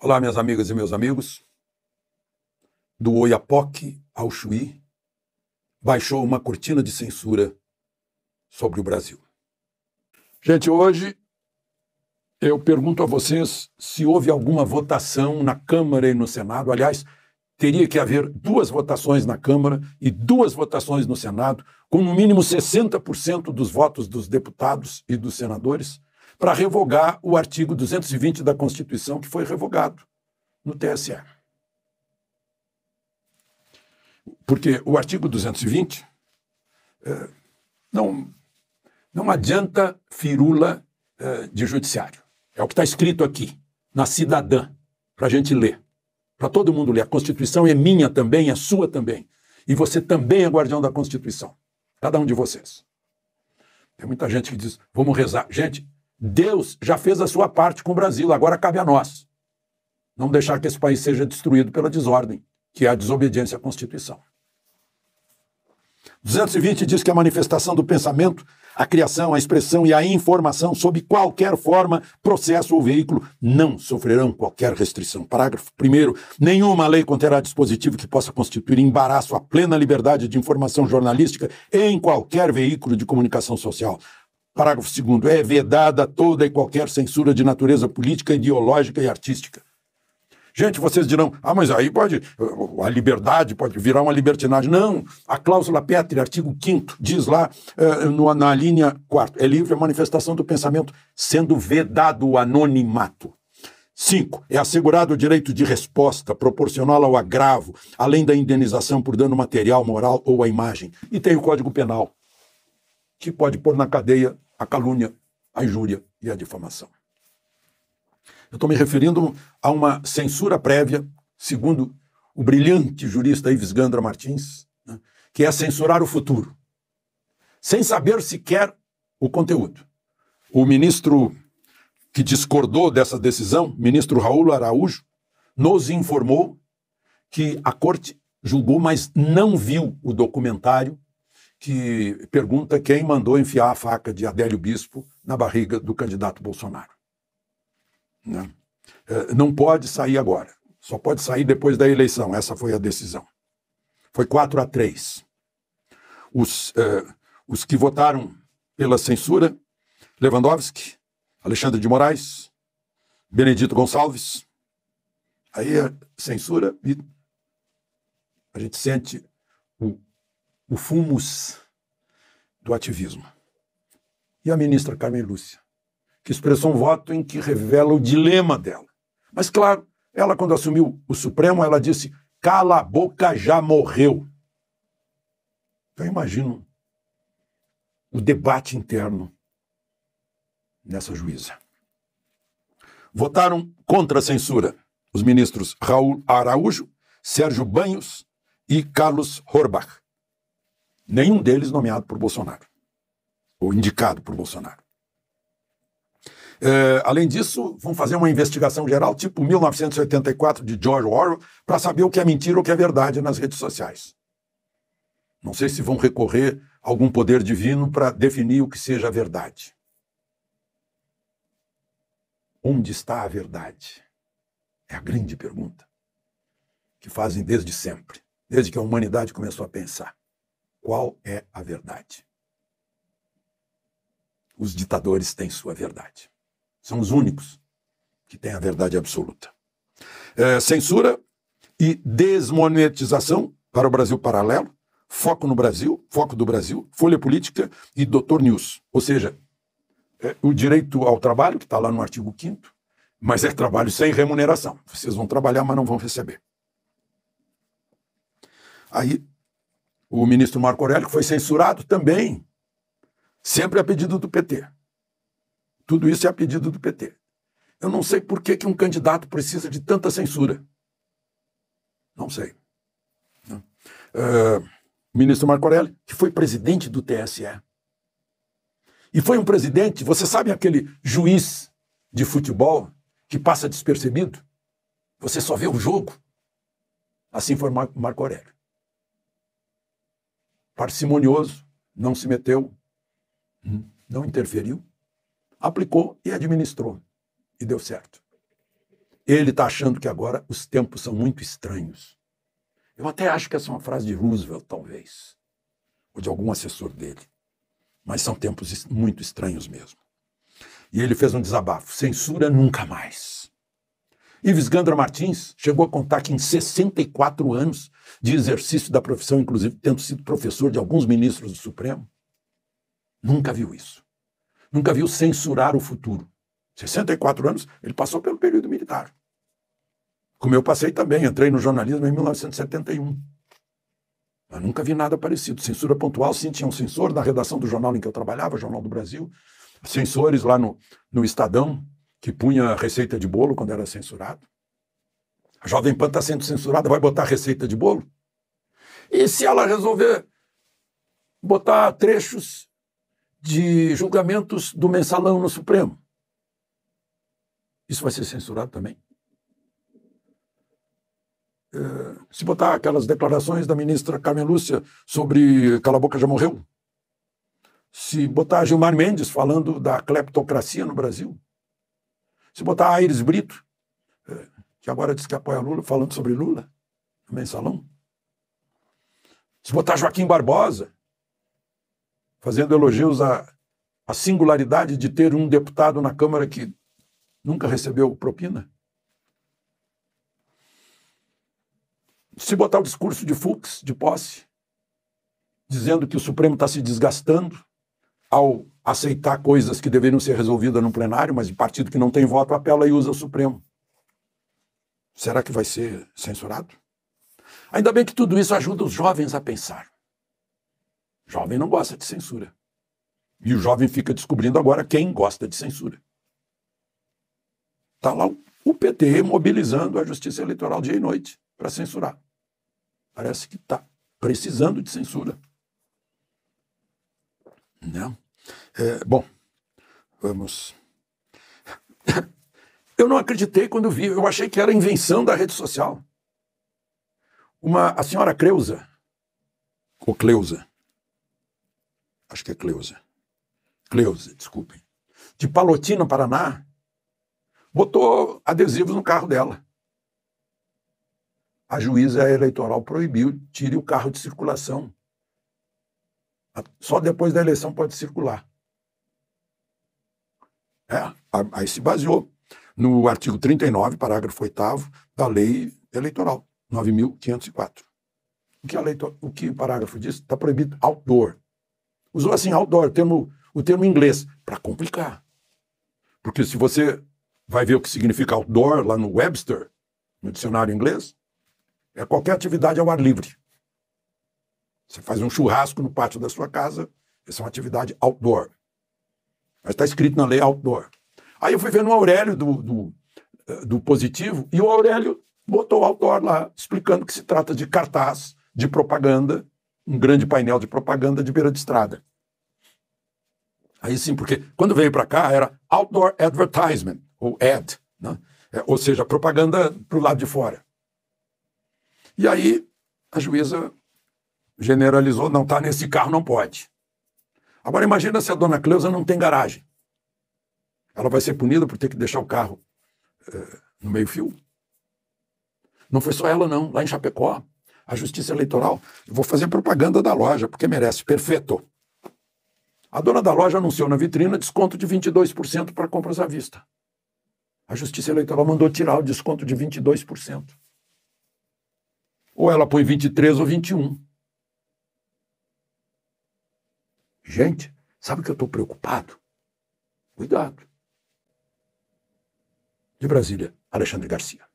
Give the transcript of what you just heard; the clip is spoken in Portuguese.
Olá, minhas amigas e meus amigos. Do Oiapoque ao Chuí, baixou uma cortina de censura sobre o Brasil. Gente, hoje eu pergunto a vocês se houve alguma votação na Câmara e no Senado. Aliás, teria que haver duas votações na Câmara e duas votações no Senado, com no mínimo 60% dos votos dos deputados e dos senadores, para revogar o artigo 220 da Constituição, que foi revogado no TSE. Porque o artigo 220 é, eh, não, não adianta firula é, de judiciário. É o que está escrito aqui, na cidadã, para a gente ler. Para todo mundo ler. A Constituição é minha também, é sua também. E você também é guardião da Constituição. Cada um de vocês. Tem muita gente que diz, vamos rezar. Gente, Deus já fez a sua parte com o Brasil, agora cabe a nós não deixar que esse país seja destruído pela desordem, que é a desobediência à Constituição. 220 diz que a manifestação do pensamento, a criação, a expressão e a informação, sob qualquer forma, processo ou veículo, não sofrerão qualquer restrição. Parágrafo 1. Nenhuma lei conterá dispositivo que possa constituir embaraço à plena liberdade de informação jornalística em qualquer veículo de comunicação social. Parágrafo 2. É vedada toda e qualquer censura de natureza política, ideológica e artística. Gente, vocês dirão, ah, mas aí pode, a liberdade pode virar uma libertinagem. Não, a cláusula pétrea, artigo 5 diz lá eh, no, na linha 4, é livre a manifestação do pensamento, sendo vedado o anonimato. 5. É assegurado o direito de resposta proporcional ao agravo, além da indenização por dano material, moral ou à imagem. E tem o Código Penal, que pode pôr na cadeia a calúnia, a injúria e a difamação. Eu estou me referindo a uma censura prévia, segundo o brilhante jurista Ives Gandra Martins, né, que é censurar o futuro, sem saber sequer o conteúdo. O ministro que discordou dessa decisão, ministro Raul Araújo, nos informou que a corte julgou, mas não viu o documentário que pergunta quem mandou enfiar a faca de Adélio Bispo na barriga do candidato Bolsonaro. Né? É, não pode sair agora, só pode sair depois da eleição. Essa foi a decisão. Foi 4 a 3. Os, uh, os que votaram pela censura, Lewandowski, Alexandre de Moraes, Benedito Gonçalves, aí a é censura e a gente sente o o fumus do ativismo. E a ministra Carmen Lúcia, que expressou um voto em que revela o dilema dela. Mas, claro, ela, quando assumiu o Supremo, ela disse: cala a boca, já morreu. Então, eu imagino o debate interno nessa juíza. Votaram contra a censura os ministros Raul Araújo, Sérgio Banhos e Carlos Horbach. Nenhum deles nomeado por Bolsonaro, ou indicado por Bolsonaro. É, além disso, vão fazer uma investigação geral, tipo 1984 de George Orwell, para saber o que é mentira ou o que é verdade nas redes sociais. Não sei se vão recorrer a algum poder divino para definir o que seja verdade. Onde está a verdade? É a grande pergunta que fazem desde sempre, desde que a humanidade começou a pensar qual é a verdade. Os ditadores têm sua verdade. São os únicos que têm a verdade absoluta. É, censura e desmonetização para o Brasil paralelo, foco no Brasil, foco do Brasil, Folha Política e Doutor News. Ou seja, é, o direito ao trabalho, que está lá no artigo 5 mas é trabalho sem remuneração. Vocês vão trabalhar, mas não vão receber. Aí o ministro Marco Aurélio, que foi censurado também, sempre a pedido do PT. Tudo isso é a pedido do PT. Eu não sei por que, que um candidato precisa de tanta censura. Não sei. Uh, o ministro Marco Aurélio, que foi presidente do TSE. E foi um presidente, você sabe aquele juiz de futebol que passa despercebido? Você só vê o jogo. Assim foi Marco Aurélio parcimonioso, não se meteu, hum, não interferiu, aplicou e administrou. E deu certo. Ele está achando que agora os tempos são muito estranhos. Eu até acho que essa é uma frase de Roosevelt, talvez, ou de algum assessor dele. Mas são tempos muito estranhos mesmo. E ele fez um desabafo: censura nunca mais. Ives Gandra Martins chegou a contar que em 64 anos de exercício da profissão, inclusive tendo sido professor de alguns ministros do Supremo, nunca viu isso. Nunca viu censurar o futuro. 64 anos, ele passou pelo período militar. Como eu passei também, entrei no jornalismo em 1971. Mas nunca vi nada parecido. Censura pontual, sim, tinha um censor na redação do jornal em que eu trabalhava, Jornal do Brasil, censores lá no, no Estadão, que punha receita de bolo quando era censurado. A Jovem Pan está sendo censurada, vai botar receita de bolo? E se ela resolver botar trechos de julgamentos do mensalão no Supremo? Isso vai ser censurado também. Eh, se botar aquelas declarações da ministra Carmen Lúcia sobre Cala a Boca já morreu, se botar Gilmar Mendes falando da cleptocracia no Brasil, se botar Aires Brito, é, que agora diz que apoia Lula, falando sobre Lula, no mensalão. Se botar Joaquim Barbosa, fazendo elogios à, à singularidade de ter um deputado na Câmara que nunca recebeu propina. Se botar o discurso de Fux, de posse, dizendo que o Supremo está se desgastando, ao aceitar coisas que deveriam ser resolvidas no plenário, mas o partido que não tem voto apela e usa o Supremo. Será que vai ser censurado? Ainda bem que tudo isso ajuda os jovens a pensar. O jovem não gosta de censura. E o jovem fica descobrindo agora quem gosta de censura. Está lá o PT mobilizando a justiça eleitoral dia e noite para censurar. Parece que está precisando de censura. Né? É, bom, vamos. Eu não acreditei quando vi, eu achei que era invenção da rede social. Uma, a senhora Creuza, ou Cleusa, acho que é Cleusa, Cleusa, desculpem, de Palotina, Paraná, botou adesivos no carro dela. A juíza eleitoral proibiu, tire o carro de circulação. Só depois da eleição pode circular. É, aí se baseou no artigo 39, parágrafo 8 da lei eleitoral, 9.504. O que, a lei, o que o parágrafo diz? Está proibido outdoor. Usou assim, outdoor, termo, o termo inglês, para complicar. Porque se você vai ver o que significa outdoor lá no Webster, no dicionário inglês, é qualquer atividade ao ar livre. Você faz um churrasco no pátio da sua casa, essa é uma atividade outdoor. Mas está escrito na lei outdoor. Aí eu fui vendo o Aurélio do, do, eh, do Positivo, e o Aurélio botou o outdoor lá, explicando que se trata de cartaz, de propaganda, um grande painel de propaganda de beira de estrada. Aí sim, porque quando veio para cá era outdoor advertisement, ou ad, né? é, ou seja, propaganda para o lado de fora. E aí a juíza generalizou, não está nesse carro, não pode. Agora imagina se a dona Cleusa não tem garagem. Ela vai ser punida por ter que deixar o carro eh, no meio-fio? Não foi só ela, não. Lá em Chapecó, a Justiça Eleitoral, vou fazer propaganda da loja, porque merece, perfeito. A dona da loja anunciou na vitrina desconto de 22% para compras à vista. A Justiça Eleitoral mandou tirar o desconto de 22%. Ou ela põe 23 ou 21. Gente, sabe que eu estou preocupado? Cuidado. De Brasília, Alexandre Garcia.